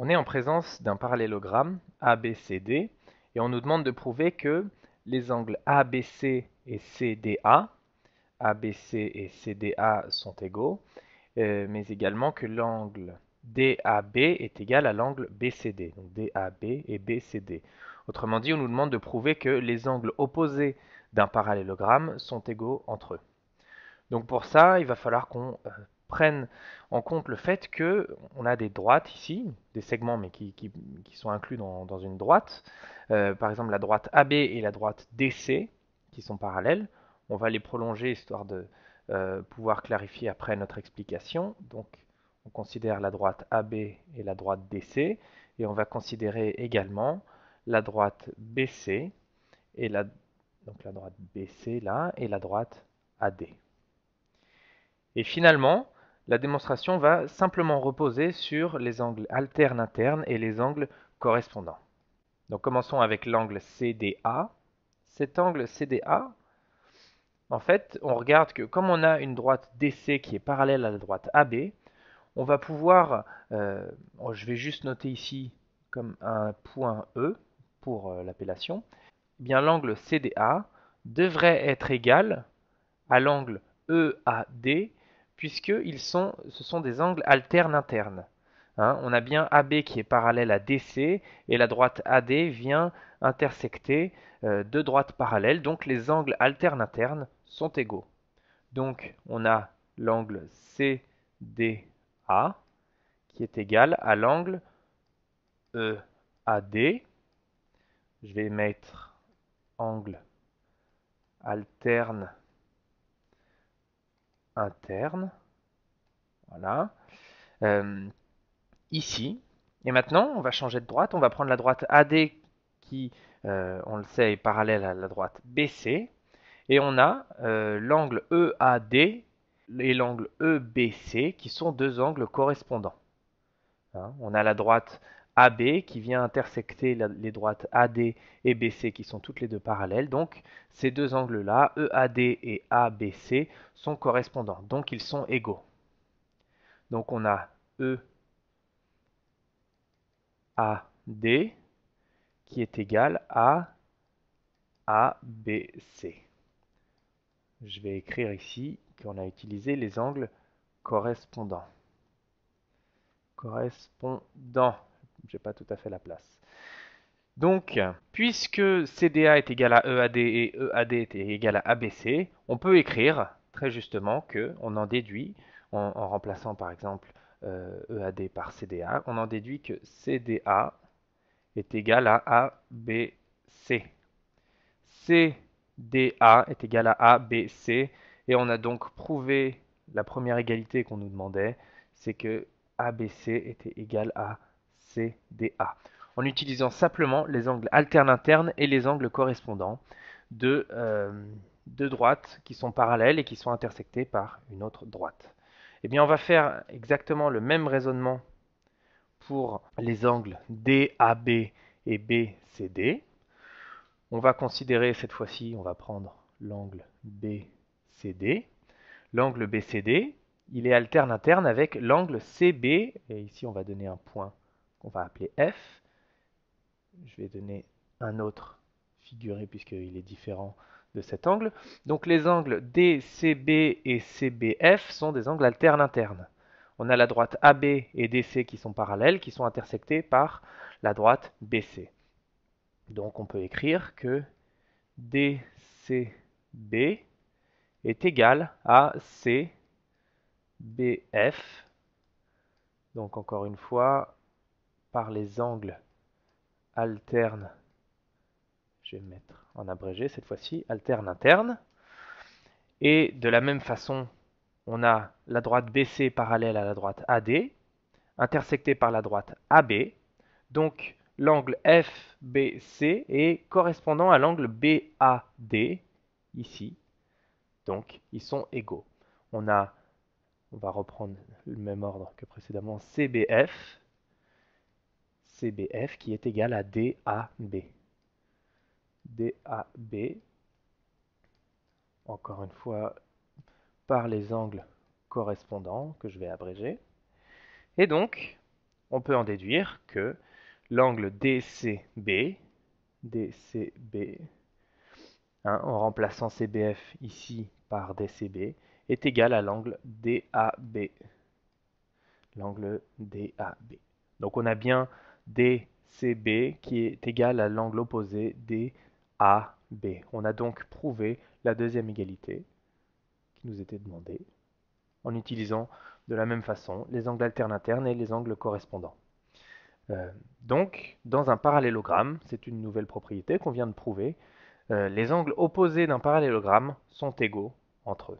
On est en présence d'un parallélogramme ABCD et on nous demande de prouver que les angles ABC et CDA, ABC et CDA sont égaux, euh, mais également que l'angle DAB est égal à l'angle BCD, donc DAB et BCD. Autrement dit, on nous demande de prouver que les angles opposés d'un parallélogramme sont égaux entre eux. Donc pour ça, il va falloir qu'on euh, prennent en compte le fait que on a des droites ici, des segments mais qui, qui, sont inclus dans, une droite. Euh, par exemple, la droite AB et la droite DC qui sont parallèles. On va les prolonger histoire de euh, pouvoir clarifier après notre explication. Donc, on considère la droite AB et la droite DC et on va considérer également la droite BC et la donc la droite BC là et la droite AD. Et finalement, la démonstration va simplement reposer sur les angles alternes internes et les angles correspondants. Donc commençons avec l'angle CDA. Cet angle CDA, en fait, on regarde que comme on a une droite DC qui est parallèle à la droite AB, on va pouvoir, euh, oh, je vais juste noter ici comme un point E pour euh, l'appellation, eh bien l'angle CDA devrait être égal à l'angle EAD puisque ils sont, ce sont des angles alternes internes. Hein. on a bien AB qui est parallèle à DC et la droite AD vient intersecter euh, deux droites parallèles, donc les angles alternes internes sont égaux. Donc on a l'angle CDA qui est égal à l'angle EAD. Je vais mettre angle alterne interne. Voilà. Euh, ici. Et maintenant, on va changer de droite. On va prendre la droite AD qui, euh, on le sait, est parallèle à la droite BC. Et on a euh, l'angle EAD et l'angle EBC qui sont deux angles correspondants. Hein, on a la droite AB qui vient intersecter les droites AD et BC qui sont toutes les deux parallèles. Donc ces deux angles-là, EAD et ABC, sont correspondants. Donc ils sont égaux. Donc on a EAD qui est égal à ABC. Je vais écrire ici qu'on a utilisé les angles correspondants. Correspondants j'ai pas tout à fait la place. Donc, puisque CDA est égal à EAD et EAD était égal à ABC, on peut écrire très justement que on en déduit, en, remplaçant par exemple EAD euh, e par CDA, on en déduit que CDA est égal à ABC. CDA est égal à ABC et on a donc prouvé la première égalité qu'on nous demandait, c'est que ABC était égal à CDA, en utilisant simplement les angles alternes internes et les angles correspondants de euh, deux droites qui sont parallèles et qui sont intersectées par une autre droite. Eh bien, on va faire exactement le même raisonnement pour les angles DAB et BCD. On va considérer cette fois-ci, on va prendre l'angle BCD. L'angle BCD, il est alterne interne avec l'angle CB, et ici on va donner un point qu'on va appeler f. Je vais donner un autre figuré puisqu'il est différent de cet angle. Donc les angles DCB et CBF sont des angles alternes internes. On a la droite AB et DC qui sont parallèles, qui sont intersectés par la droite BC. Donc on peut écrire que DCB est égal à CBF. Donc encore une fois, par les angles alternes, je vais mettre en abrégé cette fois-ci, alternes interne. Et de la même façon, on a la droite BC parallèle à la droite AD, intersectée par la droite AB. Donc l'angle FBC est correspondant à l'angle BAD ici. Donc ils sont égaux. On a, on va reprendre le même ordre que précédemment, CBF CBF qui est égal à DAB. DAB, encore une fois, par les angles correspondants que je vais abréger. Et donc, on peut en déduire que l'angle DCB, DCB, hein, en remplaçant CBF ici par DCB, est égal à l'angle DAB. L'angle DAB. Donc on a bien dCB qui est égal à l'angle opposé dAB. On a donc prouvé la deuxième égalité qui nous était demandée en utilisant de la même façon les angles alternes internes et les angles correspondants. Euh, donc, dans un parallélogramme, c'est une nouvelle propriété qu'on vient de prouver, euh, les angles opposés d'un parallélogramme sont égaux entre eux.